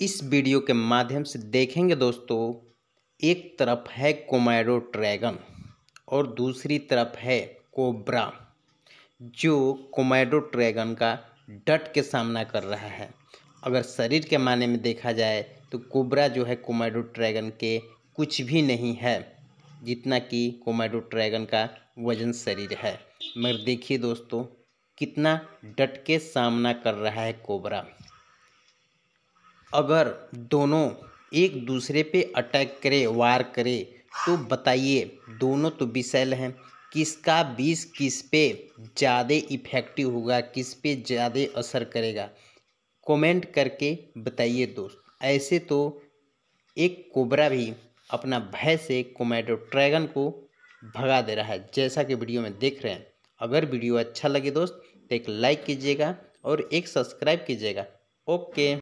इस वीडियो के माध्यम से देखेंगे दोस्तों एक तरफ है कोमैडो ड्रैगन और दूसरी तरफ है कोबरा जो कोमैडो ड्रैगन का डट के सामना कर रहा है अगर शरीर के माने में देखा जाए तो कोबरा जो है कोमैडो ड्रैगन के कुछ भी नहीं है जितना कि कोमैडो ड्रैगन का वजन शरीर है मगर देखिए दोस्तों कितना डट के सामना कर रहा है कोबरा अगर दोनों एक दूसरे पे अटैक करे वार करे तो बताइए दोनों तो विशैल हैं किसका विष किस पे ज़्यादा इफ़ेक्टिव होगा किस पे ज़्यादा असर करेगा कमेंट करके बताइए दोस्त ऐसे तो एक कोबरा भी अपना भय से कोमेडो ड्रैगन को भगा दे रहा है जैसा कि वीडियो में देख रहे हैं अगर वीडियो अच्छा लगे दोस्त तो एक लाइक कीजिएगा और एक सब्सक्राइब कीजिएगा ओके